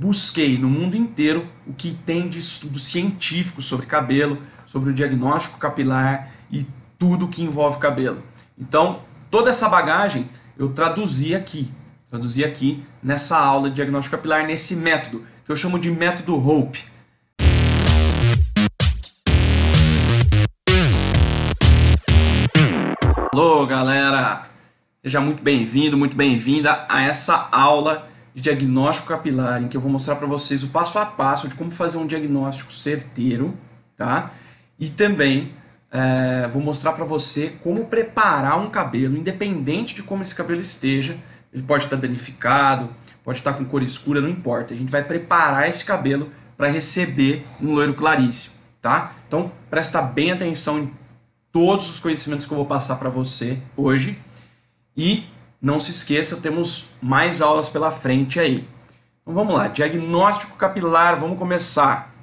busquei no mundo inteiro o que tem de estudo científico sobre cabelo, sobre o diagnóstico capilar e tudo que envolve cabelo. Então, toda essa bagagem eu traduzi aqui, traduzi aqui nessa aula de diagnóstico capilar, nesse método, que eu chamo de método HOPE. Alô, galera! Seja muito bem-vindo, muito bem-vinda a essa aula de diagnóstico capilar, em que eu vou mostrar para vocês o passo a passo de como fazer um diagnóstico certeiro, tá? E também é, vou mostrar para você como preparar um cabelo, independente de como esse cabelo esteja. Ele pode estar tá danificado, pode estar tá com cor escura, não importa. A gente vai preparar esse cabelo para receber um loiro claríssimo, tá? Então presta bem atenção em todos os conhecimentos que eu vou passar para você hoje e não se esqueça, temos mais aulas pela frente aí. Então vamos lá, diagnóstico capilar, vamos começar.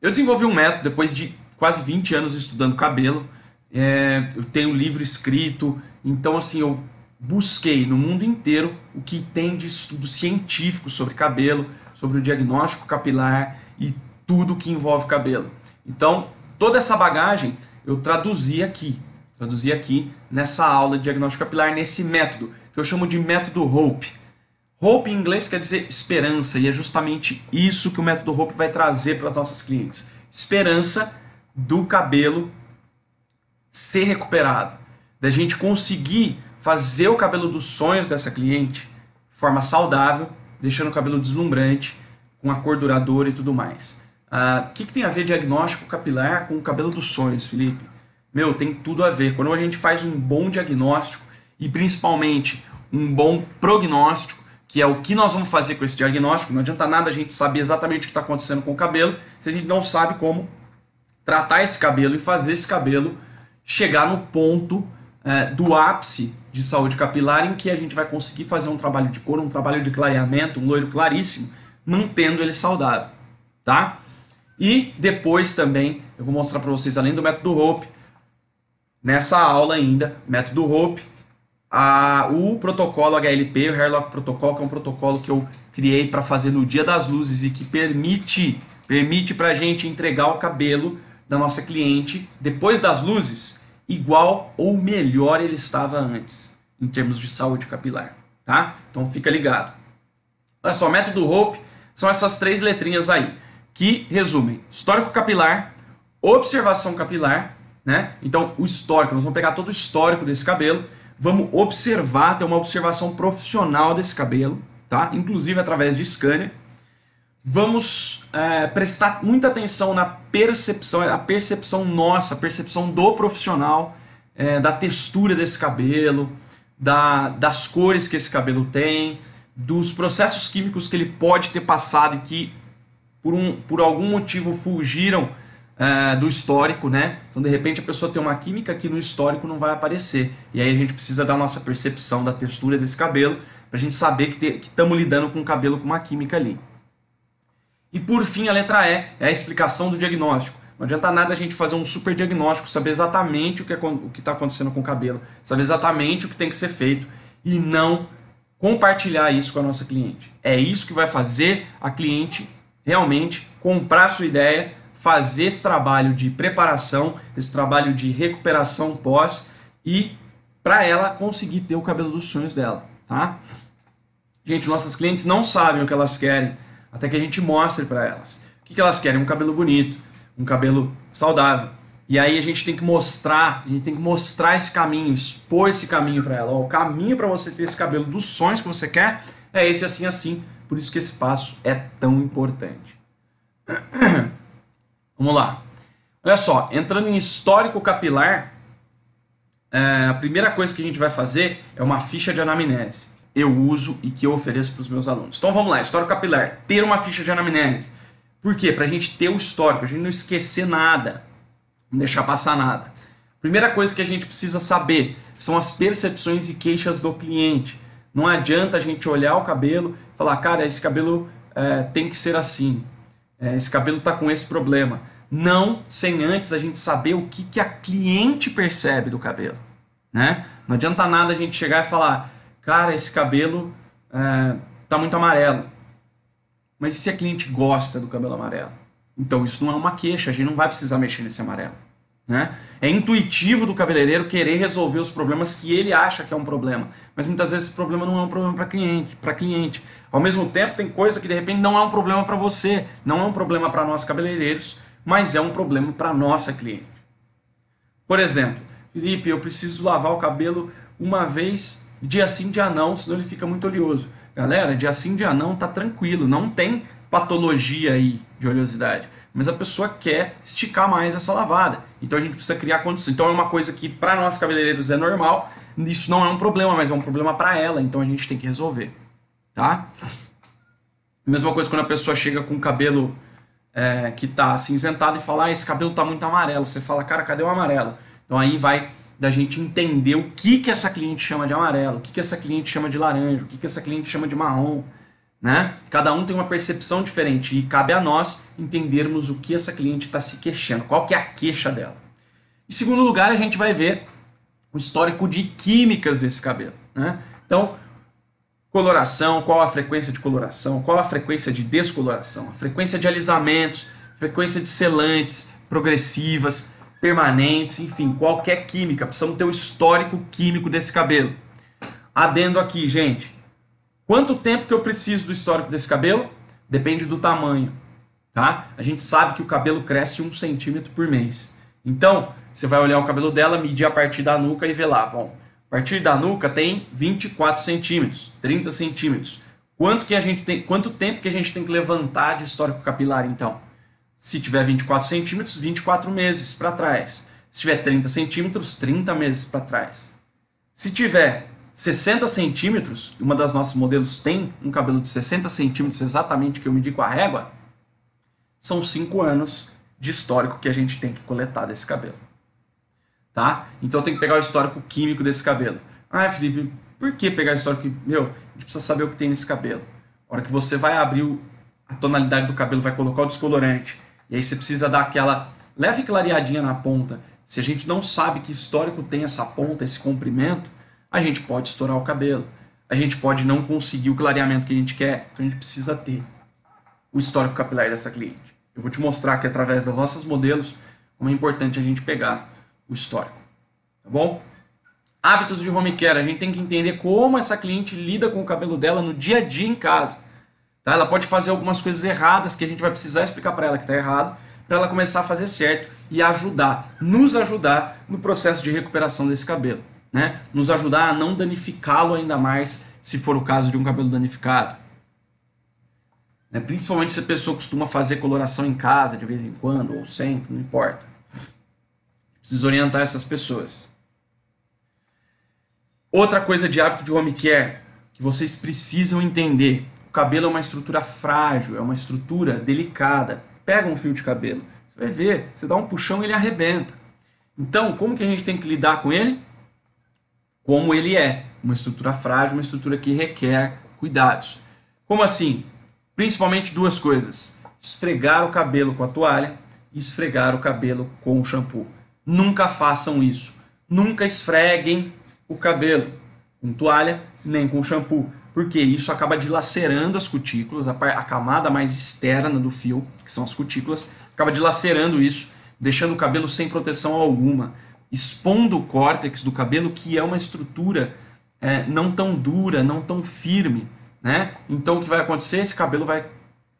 Eu desenvolvi um método depois de quase 20 anos estudando cabelo. É, eu tenho um livro escrito, então assim, eu busquei no mundo inteiro o que tem de estudo científico sobre cabelo, sobre o diagnóstico capilar e tudo que envolve cabelo. Então, toda essa bagagem eu traduzi aqui, traduzir aqui nessa aula de diagnóstico capilar, nesse método, que eu chamo de método HOPE. HOPE em inglês quer dizer esperança, e é justamente isso que o método HOPE vai trazer para as nossas clientes. Esperança do cabelo ser recuperado, da gente conseguir fazer o cabelo dos sonhos dessa cliente de forma saudável, deixando o cabelo deslumbrante, com a cor duradoura e tudo mais. Ah, o uh, que, que tem a ver diagnóstico capilar com o cabelo dos sonhos, Felipe? meu, tem tudo a ver. Quando a gente faz um bom diagnóstico e principalmente um bom prognóstico, que é o que nós vamos fazer com esse diagnóstico, não adianta nada a gente saber exatamente o que está acontecendo com o cabelo se a gente não sabe como tratar esse cabelo e fazer esse cabelo chegar no ponto é, do ápice de saúde capilar em que a gente vai conseguir fazer um trabalho de cor, um trabalho de clareamento, um loiro claríssimo, mantendo ele saudável, tá? E depois também eu vou mostrar para vocês, além do método Hope, Nessa aula ainda, método Hope, a, o protocolo HLP, o Hairlock Protocol, que é um protocolo que eu criei para fazer no Dia das Luzes e que permite permite para a gente entregar o cabelo da nossa cliente depois das luzes igual ou melhor ele estava antes em termos de saúde capilar, tá? Então fica ligado. Olha só, método Hope são essas três letrinhas aí que resumem histórico capilar, observação capilar né? Então, o histórico, nós vamos pegar todo o histórico desse cabelo, vamos observar, ter uma observação profissional desse cabelo, tá? Inclusive através de scanner. Vamos é, prestar muita atenção na percepção, a percepção nossa, a percepção do profissional, é, da textura desse cabelo, da, das cores que esse cabelo tem, dos processos químicos que ele pode ter passado e que, por, um, por algum motivo, fugiram uh, do histórico, né? Então, de repente, a pessoa tem uma química que no histórico não vai aparecer. E aí a gente precisa da nossa percepção da textura desse cabelo para a gente saber que estamos lidando com um cabelo com uma química ali. E por fim, a letra E é a explicação do diagnóstico. Não adianta nada a gente fazer um super diagnóstico, saber exatamente o que é, está acontecendo com o cabelo, saber exatamente o que tem que ser feito e não compartilhar isso com a nossa cliente. É isso que vai fazer a cliente realmente comprar a sua ideia, fazer esse trabalho de preparação, esse trabalho de recuperação pós e para ela conseguir ter o cabelo dos sonhos dela, tá? Gente, nossas clientes não sabem o que elas querem até que a gente mostre para elas. O que, elas querem? Um cabelo bonito, um cabelo saudável. E aí a gente tem que mostrar, a gente tem que mostrar esse caminho, expor esse caminho para ela. Ó, o caminho para você ter esse cabelo dos sonhos que você quer é esse assim assim. Por isso que esse passo é tão importante. Vamos lá. Olha só, entrando em histórico capilar, é, a primeira coisa que a gente vai fazer é uma ficha de anamnese. Eu uso e que eu ofereço para os meus alunos. Então vamos lá, histórico capilar, ter uma ficha de anamnese. Por quê? Para a gente ter o histórico, a gente não esquecer nada, não deixar passar nada. Primeira coisa que a gente precisa saber são as percepções e queixas do cliente. Não adianta a gente olhar o cabelo e falar, cara, esse cabelo é, tem que ser assim. É, esse cabelo está com esse problema. Não sem antes a gente saber o que, que a cliente percebe do cabelo. Né? Não adianta nada a gente chegar e falar, cara, esse cabelo é, tá muito amarelo. Mas e se a cliente gosta do cabelo amarelo? Então isso não é uma queixa, a gente não vai precisar mexer nesse amarelo. Né? É intuitivo do cabeleireiro querer resolver os problemas que ele acha que é um problema, mas muitas vezes esse problema não é um problema para cliente, para cliente. Ao mesmo tempo, tem coisa que de repente não é um problema para você, não é um problema para nós cabeleireiros, mas é um problema para nossa cliente. Por exemplo, Felipe, eu preciso lavar o cabelo uma vez dia sim dia não, senão ele fica muito oleoso. Galera, dia sim dia não tá tranquilo, não tem patologia aí de oleosidade mas a pessoa quer esticar mais essa lavada. Então a gente precisa criar condições. Então é uma coisa que para nós cabeleireiros é normal, isso não é um problema, mas é um problema para ela, então a gente tem que resolver, tá? Mesma coisa quando a pessoa chega com o cabelo é, que tá acinzentado e fala, ah, esse cabelo tá muito amarelo. Você fala, cara, cadê o amarelo? Então aí vai da gente entender o que que essa cliente chama de amarelo, o que que essa cliente chama de laranja, o que que essa cliente chama de marrom, né? Cada um tem uma percepção diferente e cabe a nós entendermos o que essa cliente está se queixando, qual que é a queixa dela. Em segundo lugar, a gente vai ver o histórico de químicas desse cabelo. Né? Então, coloração, qual a frequência de coloração, qual a frequência de descoloração, a frequência de alisamentos, frequência de selantes progressivas, permanentes, enfim, qualquer química. Precisamos ter o histórico químico desse cabelo. Adendo aqui, gente Quanto tempo que eu preciso do histórico desse cabelo? Depende do tamanho, tá? A gente sabe que o cabelo cresce um centímetro por mês. Então, você vai olhar o cabelo dela, medir a partir da nuca e ver lá, bom, a partir da nuca tem 24 centímetros, 30 centímetros. Quanto que a gente tem, quanto tempo que a gente tem que levantar de histórico capilar, então? Se tiver 24 centímetros, 24 meses para trás. Se tiver 30 centímetros, 30 meses para trás. Se tiver 60 centímetros, uma das nossas modelos tem um cabelo de 60 centímetros exatamente que eu medi com a régua, são 5 anos de histórico que a gente tem que coletar desse cabelo. Tá? Então tem que pegar o histórico químico desse cabelo. Ah, Felipe, por que pegar o histórico químico? Meu, a gente precisa saber o que tem nesse cabelo. A hora que você vai abrir a tonalidade do cabelo, vai colocar o descolorante, e aí você precisa dar aquela leve clareadinha na ponta. Se a gente não sabe que histórico tem essa ponta, esse comprimento, a gente pode estourar o cabelo, a gente pode não conseguir o clareamento que a gente quer, então a gente precisa ter o histórico capilar dessa cliente. Eu vou te mostrar que através das nossas modelos, como é importante a gente pegar o histórico, tá bom? Hábitos de home care, a gente tem que entender como essa cliente lida com o cabelo dela no dia a dia em casa. Tá? Ela pode fazer algumas coisas erradas que a gente vai precisar explicar para ela que está errado, para ela começar a fazer certo e ajudar, nos ajudar no processo de recuperação desse cabelo né? Nos ajudar a não danificá-lo ainda mais, se for o caso de um cabelo danificado. Né? Principalmente se a pessoa costuma fazer coloração em casa de vez em quando, ou sempre, não importa. Precisa orientar essas pessoas. Outra coisa de hábito de home care que vocês precisam entender: o cabelo é uma estrutura frágil, é uma estrutura delicada. Pega um fio de cabelo, você vai ver, você dá um puxão e ele arrebenta. Então, como que a gente tem que lidar com ele? como ele é, uma estrutura frágil, uma estrutura que requer cuidados. Como assim? Principalmente duas coisas: esfregar o cabelo com a toalha e esfregar o cabelo com o shampoo. Nunca façam isso. Nunca esfreguem o cabelo com toalha nem com shampoo, porque isso acaba dilacerando as cutículas, a, a camada mais externa do fio, que são as cutículas, acaba dilacerando isso, deixando o cabelo sem proteção alguma expondo o córtex do cabelo, que é uma estrutura é, não tão dura, não tão firme. Né? Então o que vai acontecer? Esse cabelo vai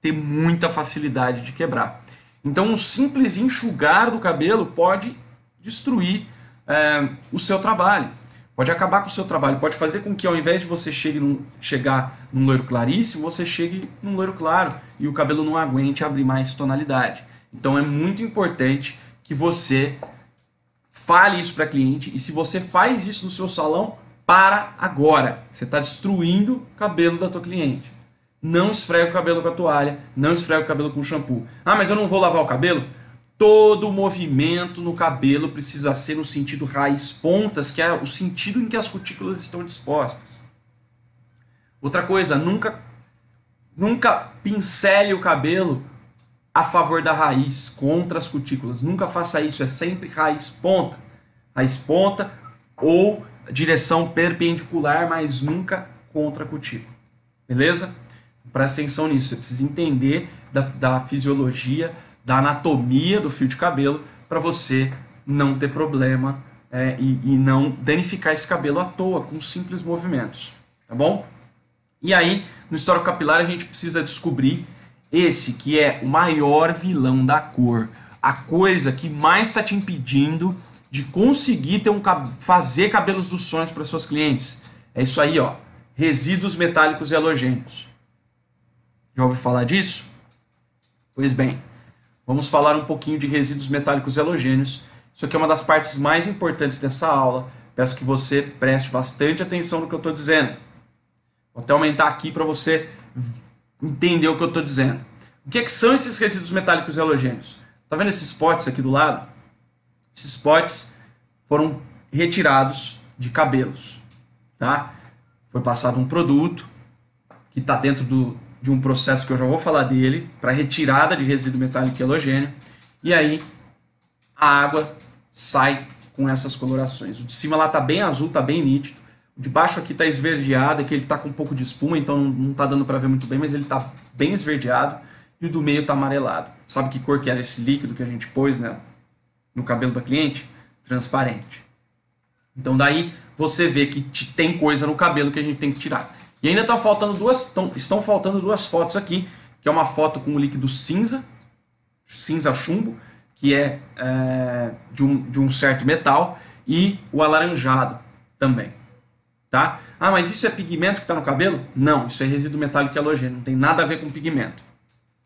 ter muita facilidade de quebrar. Então um simples enxugar do cabelo pode destruir é, o seu trabalho, pode acabar com o seu trabalho, pode fazer com que ao invés de você chegue num, chegar num loiro claríssimo, você chegue num loiro claro e o cabelo não aguente abrir mais tonalidade. Então é muito importante que você Fale isso para cliente e se você faz isso no seu salão, para agora. Você está destruindo o cabelo da tua cliente. Não esfrega o cabelo com a toalha, não esfrega o cabelo com o shampoo. Ah, mas eu não vou lavar o cabelo? Todo movimento no cabelo precisa ser no sentido raiz pontas, que é o sentido em que as cutículas estão dispostas. Outra coisa, nunca nunca pincele o cabelo a favor da raiz, contra as cutículas. Nunca faça isso, é sempre raiz ponta. Raiz ponta ou direção perpendicular, mas nunca contra a cutícula. Beleza? Presta atenção nisso, você precisa entender da, da fisiologia, da anatomia do fio de cabelo para você não ter problema é, e, e não danificar esse cabelo à toa com simples movimentos, tá bom? E aí, no histórico capilar, a gente precisa descobrir esse que é o maior vilão da cor, a coisa que mais está te impedindo de conseguir ter um fazer cabelos dos sonhos para suas clientes. É isso aí, ó. Resíduos metálicos e halogênicos. Já ouviu falar disso? Pois bem, vamos falar um pouquinho de resíduos metálicos e halogênios. Isso aqui é uma das partes mais importantes dessa aula. Peço que você preste bastante atenção no que eu estou dizendo. Vou até aumentar aqui para você entender o que eu estou dizendo. O que, é que são esses resíduos metálicos halogênios? Tá vendo esses potes aqui do lado? Esses potes foram retirados de cabelos, tá? Foi passado um produto que está dentro do, de um processo que eu já vou falar dele para retirada de resíduo metálico halogênio e aí a água sai com essas colorações. O de cima lá tá bem azul, tá bem nítido. O de baixo aqui tá esverdeado, aqui é ele tá com um pouco de espuma, então não tá dando para ver muito bem, mas ele tá bem esverdeado e o do meio está amarelado. Sabe que cor que era esse líquido que a gente pôs né, no cabelo da cliente? Transparente. Então daí você vê que tem coisa no cabelo que a gente tem que tirar. E ainda tá faltando duas, estão, estão faltando duas fotos aqui, que é uma foto com o líquido cinza, cinza chumbo, que é, é de, um, de um certo metal, e o alaranjado também, tá? Ah, mas isso é pigmento que está no cabelo? Não, isso é resíduo metálico halogênio, não tem nada a ver com pigmento.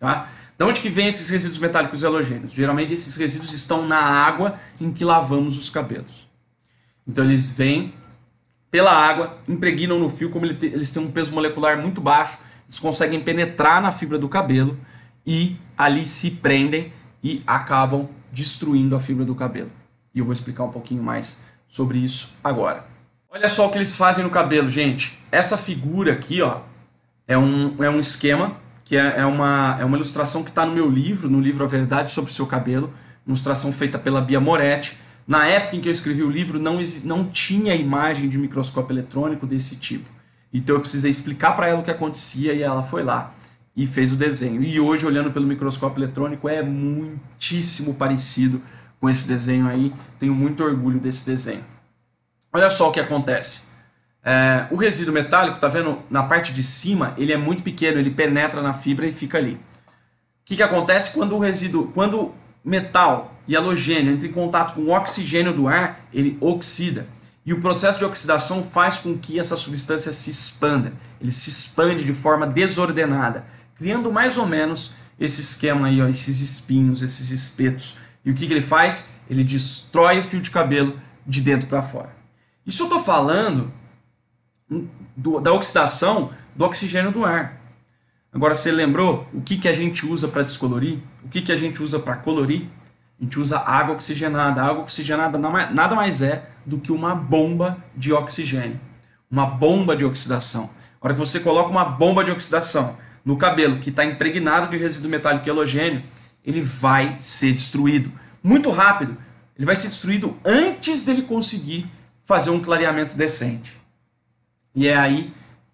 Tá? De onde que vem esses resíduos metálicos halogênios? Geralmente esses resíduos estão na água em que lavamos os cabelos. Então eles vêm pela água, impregnam no fio, como eles têm um peso molecular muito baixo, eles conseguem penetrar na fibra do cabelo e ali se prendem e acabam destruindo a fibra do cabelo. E eu vou explicar um pouquinho mais sobre isso agora. Olha só o que eles fazem no cabelo, gente. Essa figura aqui, ó, é um, é um esquema que é, é, uma, é uma ilustração que está no meu livro, no livro A Verdade sobre o Seu Cabelo, ilustração feita pela Bia Moretti. Na época em que eu escrevi o livro, não, não tinha imagem de microscópio eletrônico desse tipo. Então eu precisei explicar para ela o que acontecia e ela foi lá e fez o desenho. E hoje, olhando pelo microscópio eletrônico, é muitíssimo parecido com esse desenho aí. Tenho muito orgulho desse desenho. Olha só o que acontece. É, o resíduo metálico, tá vendo? Na parte de cima, ele é muito pequeno, ele penetra na fibra e fica ali. O que, que acontece quando o resíduo, quando metal e halogênio entram em contato com o oxigênio do ar, ele oxida. E o processo de oxidação faz com que essa substância se expanda. Ele se expande de forma desordenada, criando mais ou menos esse esquema aí, ó, esses espinhos, esses espetos. E o que, que ele faz? Ele destrói o fio de cabelo de dentro para fora. Isso eu tô falando do, da oxidação do oxigênio do ar. Agora, você lembrou o que, que a gente usa para descolorir? O que, que a gente usa para colorir? A gente usa água oxigenada. A água oxigenada nada mais é do que uma bomba de oxigênio, uma bomba de oxidação. A hora que você coloca uma bomba de oxidação no cabelo que está impregnado de resíduo metálico halogênio, ele vai ser destruído muito rápido. Ele vai ser destruído antes dele conseguir fazer um clareamento decente. E é aí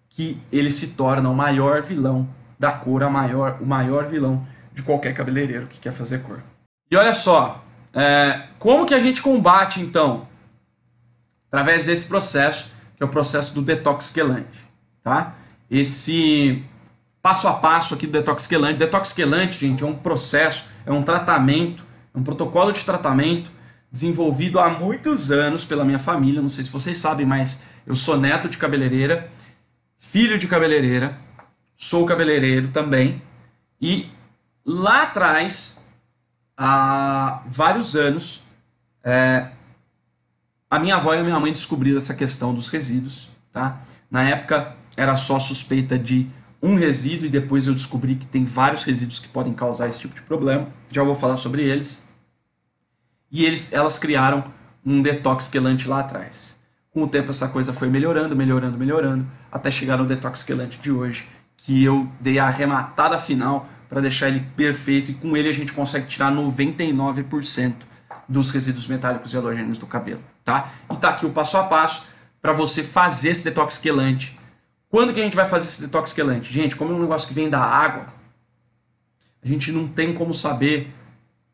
que ele se torna o maior vilão da cor, a maior, o maior vilão de qualquer cabeleireiro que quer fazer cor. E olha só, é, como que a gente combate então? Através desse processo, que é o processo do detox quelante, tá? Esse passo a passo aqui do detox quelante. Detox quelante, gente, é um processo, é um tratamento, é um protocolo de tratamento desenvolvido há muitos anos pela minha família. Não sei se vocês sabem, mas eu sou neto de cabeleireira, filho de cabeleireira, sou cabeleireiro também. E lá atrás, há vários anos, é, a minha avó e a minha mãe descobriram essa questão dos resíduos. Tá? Na época era só suspeita de um resíduo e depois eu descobri que tem vários resíduos que podem causar esse tipo de problema. Já vou falar sobre eles. E eles, elas criaram um detox quelante lá atrás. Com o tempo essa coisa foi melhorando, melhorando, melhorando, até chegar no detox quelante de hoje, que eu dei a arrematada final para deixar ele perfeito e com ele a gente consegue tirar 99% dos resíduos metálicos e halogênios do cabelo, tá? E tá aqui o passo a passo para você fazer esse detox quelante. Quando que a gente vai fazer esse detox quelante? Gente, como é um negócio que vem da água, a gente não tem como saber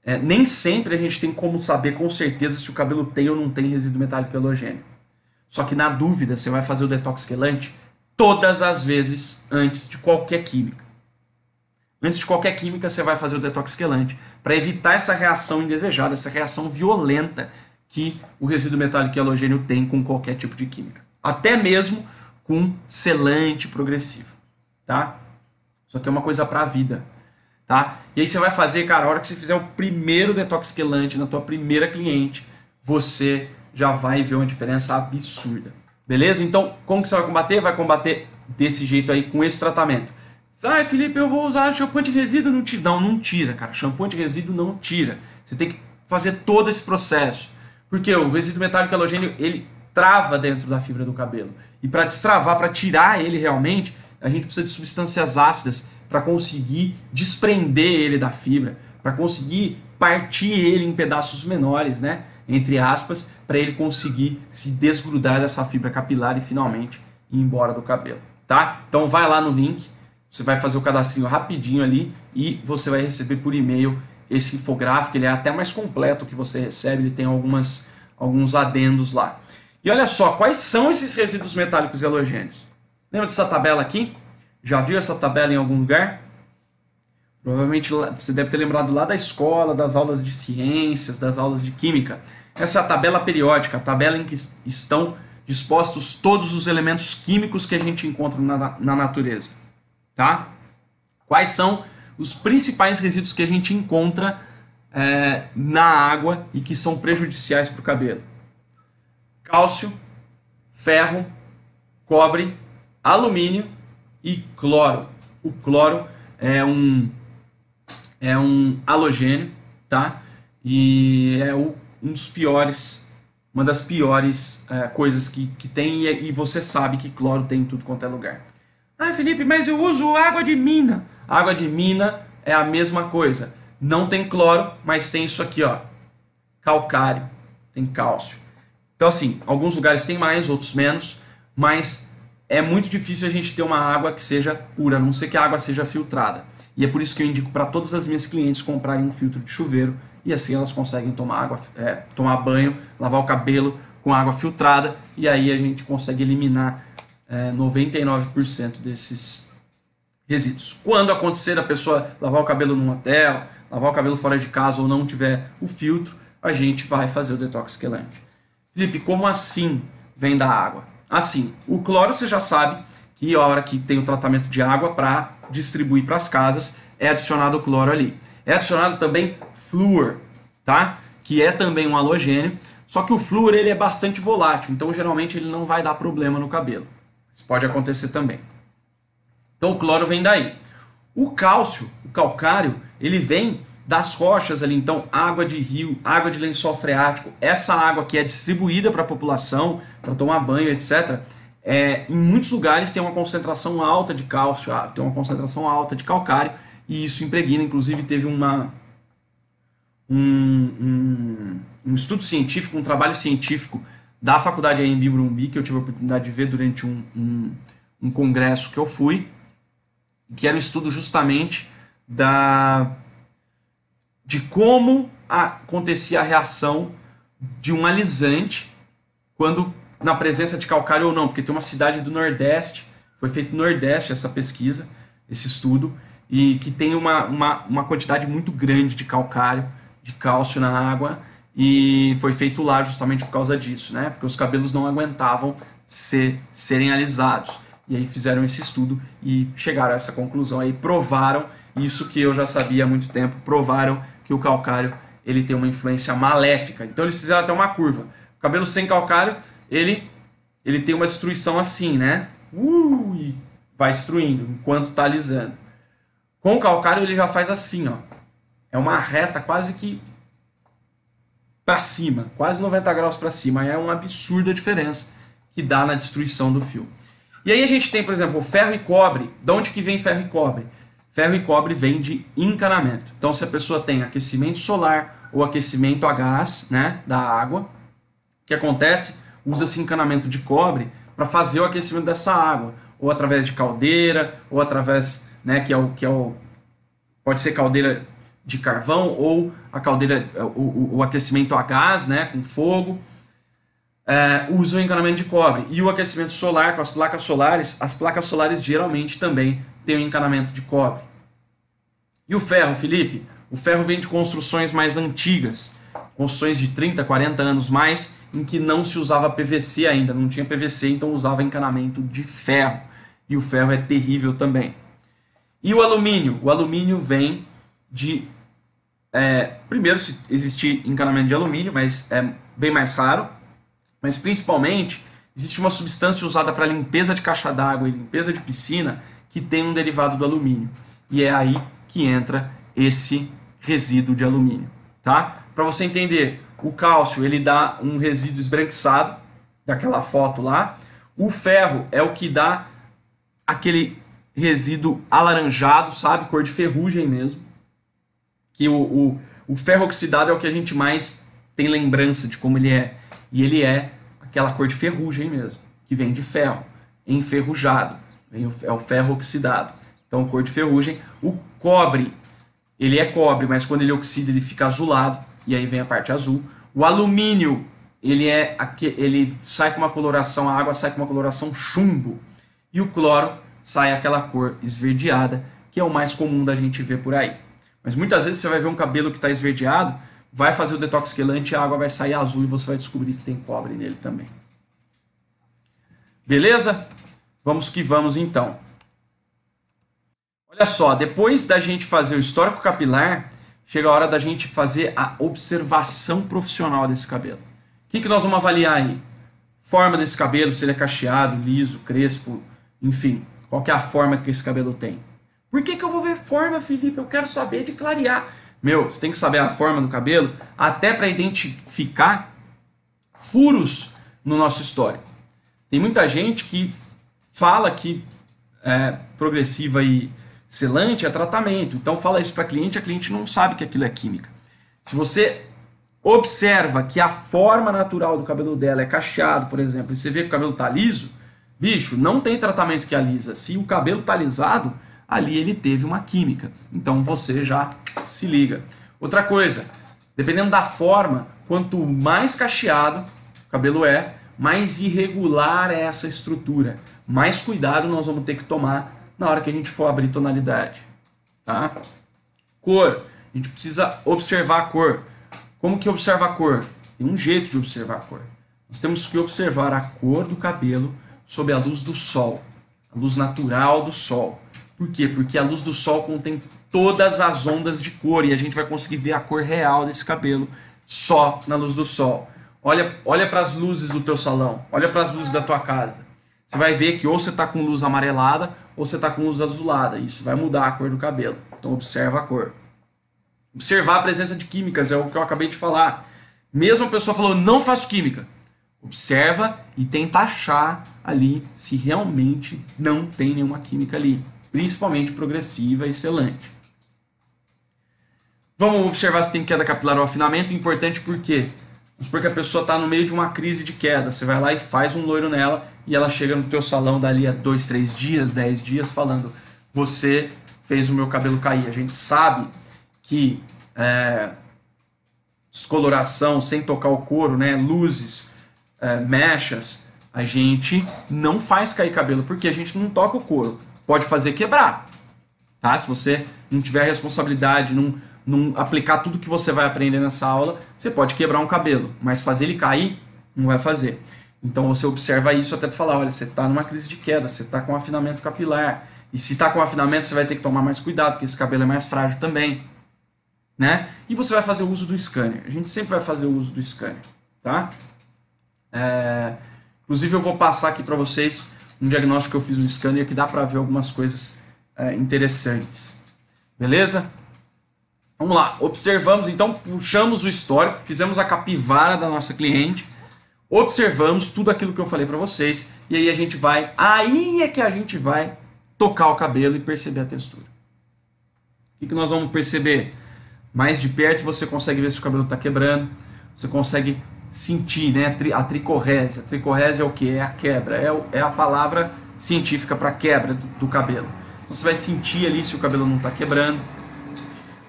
é, nem sempre a gente tem como saber com certeza se o cabelo tem ou não tem resíduo metálico halogênio. Só que na dúvida, você vai fazer o detox quelante todas as vezes antes de qualquer química. Antes de qualquer química, você vai fazer o detox quelante para evitar essa reação indesejada, essa reação violenta que o resíduo metálico halogênio tem com qualquer tipo de química. Até mesmo com selante progressivo, tá? Só que é uma coisa para a vida tá? E aí você vai fazer, cara, a hora que você fizer o primeiro detox quelante na tua primeira cliente, você já vai ver uma diferença absurda. Beleza? Então, como que você vai combater? Vai combater desse jeito aí, com esse tratamento. ah Felipe, eu vou usar shampoo de resíduo, não tira. Não, não tira, cara. Shampoo de resíduo não tira. Você tem que fazer todo esse processo. Porque o resíduo metálico halogênio, ele trava dentro da fibra do cabelo. E para destravar, para tirar ele realmente, a gente precisa de substâncias ácidas para conseguir desprender ele da fibra, para conseguir partir ele em pedaços menores, né? Entre aspas, para ele conseguir se desgrudar dessa fibra capilar e finalmente ir embora do cabelo, tá? Então vai lá no link, você vai fazer o cadastrinho rapidinho ali e você vai receber por e-mail esse infográfico, ele é até mais completo que você recebe, ele tem algumas alguns adendos lá. E olha só, quais são esses resíduos metálicos e halogênios? Lembra dessa tabela aqui? Já viu essa tabela em algum lugar? Provavelmente você deve ter lembrado lá da escola, das aulas de ciências, das aulas de química. Essa é a tabela periódica, a tabela em que estão dispostos todos os elementos químicos que a gente encontra na, na natureza. Tá? Quais são os principais resíduos que a gente encontra é, na água e que são prejudiciais para o cabelo? Cálcio, ferro, cobre, alumínio e cloro. O cloro é um é um halogênio, tá? E é o, um dos piores, uma das piores é, coisas que, que tem e, e, você sabe que cloro tem em tudo quanto é lugar. Ah, Felipe, mas eu uso água de mina. água de mina é a mesma coisa. Não tem cloro, mas tem isso aqui, ó. Calcário, tem cálcio. Então assim, alguns lugares tem mais, outros menos, mas é muito difícil a gente ter uma água que seja pura, a não ser que a água seja filtrada. E é por isso que eu indico para todas as minhas clientes comprarem um filtro de chuveiro e assim elas conseguem tomar água, é, tomar banho, lavar o cabelo com água filtrada e aí a gente consegue eliminar é, 99% desses resíduos. Quando acontecer a pessoa lavar o cabelo num hotel, lavar o cabelo fora de casa ou não tiver o filtro, a gente vai fazer o detox quelante. Felipe, como assim vem da água? assim. O cloro você já sabe que a hora que tem o tratamento de água para distribuir para as casas é adicionado o cloro ali. É adicionado também flúor, tá? Que é também um halogênio, só que o flúor ele é bastante volátil, então geralmente ele não vai dar problema no cabelo. Isso pode acontecer também. Então o cloro vem daí. O cálcio, o calcário, ele vem das rochas ali, então água de rio, água de lençol freático, essa água que é distribuída para a população para tomar banho, etc. É, em muitos lugares tem uma concentração alta de cálcio, ah, tem uma concentração alta de calcário e isso impregna. Inclusive teve uma um, um, um estudo científico, um trabalho científico da faculdade em Bimbrumbi que eu tive a oportunidade de ver durante um, um, um congresso que eu fui, que era o um estudo justamente da de como acontecia a reação de um alisante quando na presença de calcário ou não, porque tem uma cidade do Nordeste, foi feito no Nordeste essa pesquisa, esse estudo, e que tem uma, uma, uma quantidade muito grande de calcário, de cálcio na água, e foi feito lá justamente por causa disso, né? Porque os cabelos não aguentavam ser, serem alisados. E aí fizeram esse estudo e chegaram a essa conclusão aí, provaram isso que eu já sabia há muito tempo, provaram que o calcário ele tem uma influência maléfica. Então eles fizeram até uma curva. O cabelo sem calcário, ele ele tem uma destruição assim, né? Ui, uh, vai destruindo enquanto tá alisando. Com o calcário ele já faz assim, ó. É uma reta quase que para cima, quase 90 graus para cima. É uma absurda diferença que dá na destruição do fio. E aí a gente tem, por exemplo, ferro e cobre. De onde que vem ferro e cobre? Ferro e cobre vem de encanamento. Então, se a pessoa tem aquecimento solar ou aquecimento a gás, né, da água, o que acontece? Usa-se encanamento de cobre para fazer o aquecimento dessa água, ou através de caldeira, ou através, né, que é o que é o pode ser caldeira de carvão ou a caldeira o, o, o aquecimento a gás, né, com fogo. É, usa o encanamento de cobre e o aquecimento solar com as placas solares. As placas solares geralmente também tem um encanamento de cobre. E o ferro, Felipe? O ferro vem de construções mais antigas, construções de 30, 40 anos mais, em que não se usava PVC ainda, não tinha PVC, então usava encanamento de ferro. E o ferro é terrível também. E o alumínio? O alumínio vem de. É, primeiro, se existir encanamento de alumínio, mas é bem mais raro. Mas principalmente, existe uma substância usada para limpeza de caixa d'água e limpeza de piscina que tem um derivado do alumínio. E é aí que entra esse resíduo de alumínio, tá? Para você entender, o cálcio ele dá um resíduo esbranquiçado daquela foto lá. O ferro é o que dá aquele resíduo alaranjado, sabe, cor de ferrugem mesmo. Que o, o, o ferro oxidado é o que a gente mais tem lembrança de como ele é. E ele é aquela cor de ferrugem mesmo, que vem de ferro, enferrujado é o ferro oxidado. Então, cor de ferrugem. O cobre, ele é cobre, mas quando ele oxida, ele fica azulado, e aí vem a parte azul. O alumínio, ele, é, ele sai com uma coloração, a água sai com uma coloração chumbo. E o cloro sai aquela cor esverdeada, que é o mais comum da gente ver por aí. Mas muitas vezes você vai ver um cabelo que está esverdeado, vai fazer o detox quelante, a água vai sair azul e você vai descobrir que tem cobre nele também. Beleza? Vamos que vamos então. Olha só, depois da gente fazer o histórico capilar, chega a hora da gente fazer a observação profissional desse cabelo. O que, que nós vamos avaliar aí? Forma desse cabelo, se ele é cacheado, liso, crespo, enfim, qual é a forma que esse cabelo tem. Por que, que eu vou ver forma, Felipe? Eu quero saber de clarear. Meu, você tem que saber a forma do cabelo até para identificar furos no nosso histórico. Tem muita gente que fala que é, progressiva e selante é tratamento. Então fala isso para cliente, a cliente não sabe que aquilo é química. Se você observa que a forma natural do cabelo dela é cacheado, por exemplo, e você vê que o cabelo tá liso, bicho, não tem tratamento que alisa. Se o cabelo tá lisado, ali ele teve uma química. Então você já se liga. Outra coisa, dependendo da forma, quanto mais cacheado o cabelo é, mais irregular é essa estrutura, mais cuidado nós vamos ter que tomar na hora que a gente for abrir tonalidade. Tá? Cor, a gente precisa observar a cor. Como que observa a cor? Tem um jeito de observar a cor. Nós temos que observar a cor do cabelo sob a luz do sol, a luz natural do sol. Por quê? Porque a luz do sol contém todas as ondas de cor e a gente vai conseguir ver a cor real desse cabelo só na luz do sol. Olha, olha para as luzes do teu salão, olha para as luzes da tua casa. Você vai ver que ou você está com luz amarelada ou você está com luz azulada. Isso vai mudar a cor do cabelo. Então observa a cor. Observar a presença de químicas é o que eu acabei de falar. Mesmo a pessoa falou não faço química, observa e tenta achar ali se realmente não tem nenhuma química ali, principalmente progressiva e selante. Vamos observar se tem queda capilar ou afinamento, importante porque porque a pessoa está no meio de uma crise de queda, você vai lá e faz um loiro nela e ela chega no teu salão dali a dois, três dias, dez dias, falando: você fez o meu cabelo cair. A gente sabe que é, descoloração, sem tocar o couro, né, luzes, é, mechas, a gente não faz cair cabelo porque a gente não toca o couro. Pode fazer quebrar, tá? Se você não tiver responsabilidade, não num, aplicar tudo que você vai aprender nessa aula, você pode quebrar um cabelo, mas fazer ele cair, não vai fazer. Então você observa isso até para falar, olha, você está numa crise de queda, você está com afinamento capilar, e se está com afinamento, você vai ter que tomar mais cuidado, porque esse cabelo é mais frágil também. Né? E você vai fazer o uso do scanner. A gente sempre vai fazer o uso do scanner. Tá? É... Inclusive, eu vou passar aqui para vocês um diagnóstico que eu fiz no scanner que dá para ver algumas coisas é, interessantes. Beleza? Vamos lá, observamos, então puxamos o histórico, fizemos a capivara da nossa cliente, observamos tudo aquilo que eu falei para vocês, e aí a gente vai, aí é que a gente vai tocar o cabelo e perceber a textura. O que, nós vamos perceber? Mais de perto você consegue ver se o cabelo está quebrando, você consegue sentir né, a, tri a tricorrese. A tricorrese é o que? É a quebra, é, é a palavra científica para quebra do, do cabelo. Então você vai sentir ali se o cabelo não está quebrando,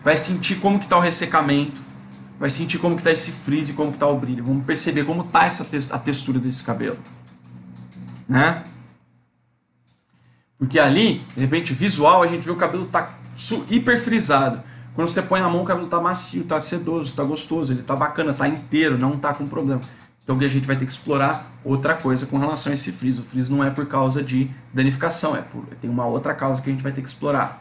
vai sentir como que está o ressecamento, vai sentir como que está esse frizz, como que está o brilho. Vamos perceber como está essa te a textura desse cabelo, né? Porque ali, de repente, visual, a gente vê o cabelo tá hiper frisado. Quando você põe na mão, o cabelo tá macio, tá sedoso, tá gostoso, ele tá bacana, tá inteiro, não tá com problema. Então a gente vai ter que explorar outra coisa com relação a esse frizz. O frizz não é por causa de danificação, é por, tem uma outra causa que a gente vai ter que explorar.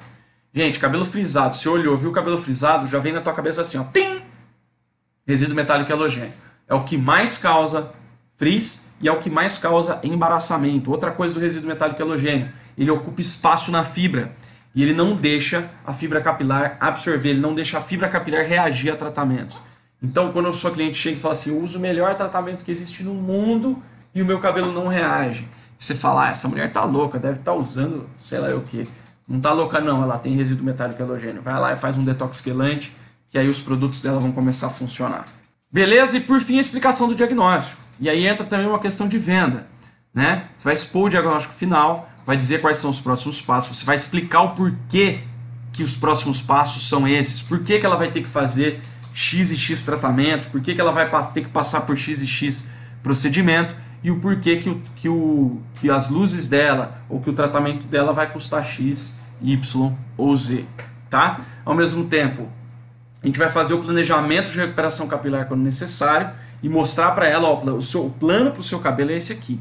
Gente, cabelo frisado. Se olhou, viu o cabelo frisado, já vem na tua cabeça assim, ó. Tim! Resíduo metálico halogênio. É o que mais causa frizz e é o que mais causa embaraçamento. Outra coisa do resíduo metálico halogênio, ele ocupa espaço na fibra e ele não deixa a fibra capilar absorver, ele não deixa a fibra capilar reagir a tratamentos. Então, quando o seu cliente chega e fala assim, eu uso o melhor tratamento que existe no mundo e o meu cabelo não reage. Você fala, ah, essa mulher tá louca, deve estar tá usando sei lá o que. Não tá louca não, ela tem resíduo metálico halogênio. Vai lá e faz um detox quelante, que aí os produtos dela vão começar a funcionar. Beleza? E por fim a explicação do diagnóstico. E aí entra também uma questão de venda. Né? Você vai expor o diagnóstico final, vai dizer quais são os próximos passos, você vai explicar o porquê que os próximos passos são esses, por que, que ela vai ter que fazer X e X tratamento, por que, que ela vai ter que passar por X e X procedimento e o porquê que, o, que, o, que as luzes dela ou que o tratamento dela vai custar X, Y ou Z, tá? Ao mesmo tempo, a gente vai fazer o planejamento de recuperação capilar quando necessário e mostrar para ela, ó, o seu o plano para o seu cabelo é esse aqui,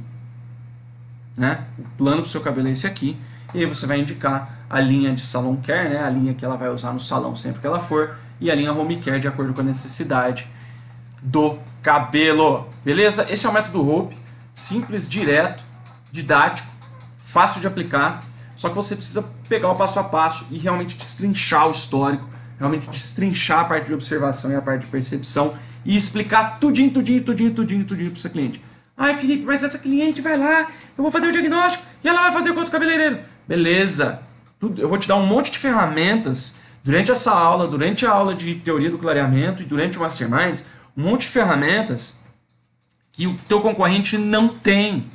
né? O plano para o seu cabelo é esse aqui e aí você vai indicar a linha de salon care, né? A linha que ela vai usar no salão sempre que ela for e a linha home care de acordo com a necessidade do cabelo. Beleza? Esse é o método Hope simples, direto, didático, fácil de aplicar. Só que você precisa pegar o passo a passo e realmente destrinchar o histórico, realmente destrinchar a parte de observação e a parte de percepção e explicar tudinho, tudinho, tudinho, tudinho, tudinho para o seu cliente. Ai, Felipe, mas essa cliente vai lá, eu vou fazer o diagnóstico e ela vai fazer com outro cabeleireiro. Beleza. Eu vou te dar um monte de ferramentas durante essa aula, durante a aula de teoria do clareamento e durante o mastermind, um monte de ferramentas que o teu concorrente não tem.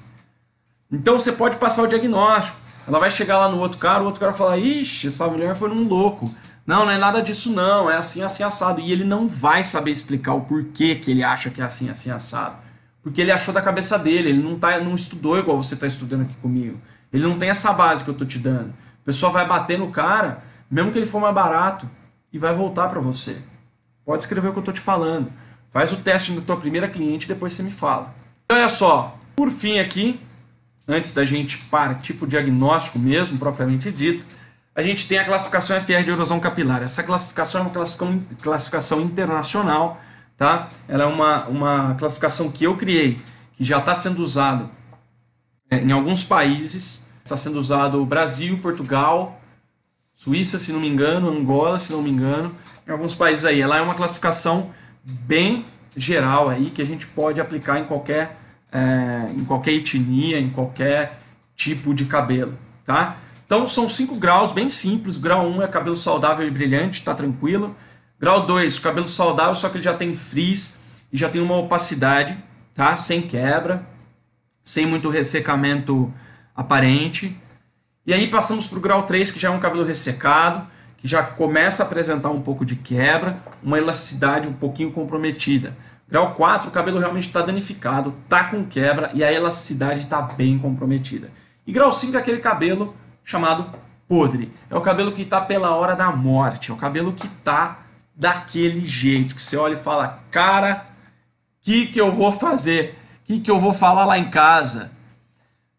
Então você pode passar o diagnóstico. Ela vai chegar lá no outro cara, o outro cara vai falar: "Ixi, essa mulher foi um louco". Não, não é nada disso não, é assim assim assado e ele não vai saber explicar o porquê que ele acha que é assim assim assado. Porque ele achou da cabeça dele, ele não tá não estudou igual você está estudando aqui comigo. Ele não tem essa base que eu tô te dando. O pessoal vai bater no cara, mesmo que ele for mais barato, e vai voltar para você. Pode escrever o que eu tô te falando. Faz o teste na tua primeira cliente e depois você me fala. Então, olha só, por fim aqui, antes da gente partir para o diagnóstico mesmo, propriamente dito, a gente tem a classificação FR de erosão capilar. Essa classificação é uma classificação, internacional, tá? Ela é uma, uma classificação que eu criei, que já está sendo usado é, em alguns países. Está sendo usado Brasil, Portugal, Suíça, se não me engano, Angola, se não me engano, em alguns países aí. Ela é uma classificação bem geral aí que a gente pode aplicar em qualquer, é, em qualquer etnia, em qualquer tipo de cabelo, tá? Então são cinco graus bem simples. Grau 1 um é cabelo saudável e brilhante, tá tranquilo. Grau 2, cabelo saudável, só que ele já tem frizz e já tem uma opacidade, tá? Sem quebra, sem muito ressecamento aparente. E aí passamos para o grau 3, que já é um cabelo ressecado, que já começa a apresentar um pouco de quebra, uma elasticidade um pouquinho comprometida. Grau 4, o cabelo realmente está danificado, está com quebra e a elasticidade está bem comprometida. E grau 5 é aquele cabelo chamado podre. É o cabelo que está pela hora da morte, é o cabelo que está daquele jeito, que você olha e fala, cara, que que eu vou fazer? Que que eu vou falar lá em casa?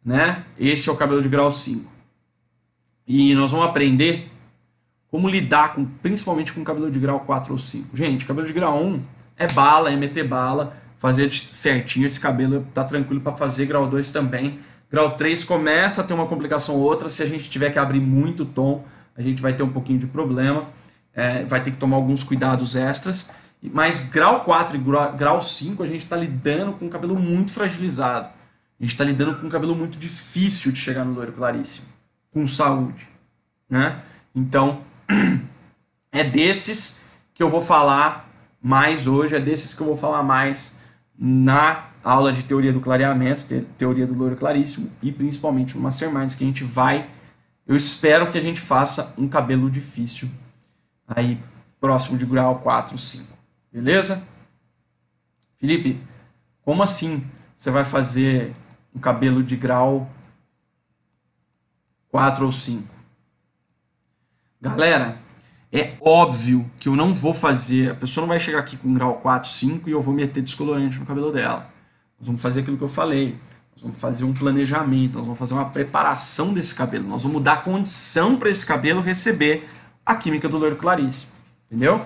Né? Esse é o cabelo de grau 5. E nós vamos aprender como lidar com, principalmente com cabelo de grau 4 ou 5. Gente, cabelo de grau 1 é bala, é meter bala, fazer certinho esse cabelo, tá tranquilo para fazer grau 2 também. Grau 3 começa a ter uma complicação ou outra, se a gente tiver que abrir muito tom, a gente vai ter um pouquinho de problema, é, vai ter que tomar alguns cuidados extras. Mas grau 4 e grau 5 a gente está lidando com um cabelo muito fragilizado. A gente está lidando com um cabelo muito difícil de chegar no loiro claríssimo, com saúde. Né? Então, é desses que eu vou falar mais hoje, é desses que eu vou falar mais na aula de teoria do clareamento, teoria do louro claríssimo e principalmente no Masterminds que a gente vai, eu espero que a gente faça um cabelo difícil aí próximo de grau 4, 5. Beleza? Felipe, como assim você vai fazer um cabelo de grau 4 ou 5? Galera, é óbvio que eu não vou fazer, a pessoa não vai chegar aqui com grau 4, 5 e eu vou meter descolorante no cabelo dela. Nós vamos fazer aquilo que eu falei. Nós vamos fazer um planejamento, nós vamos fazer uma preparação desse cabelo. Nós vamos dar condição para esse cabelo receber a química do loiro clarice. Entendeu?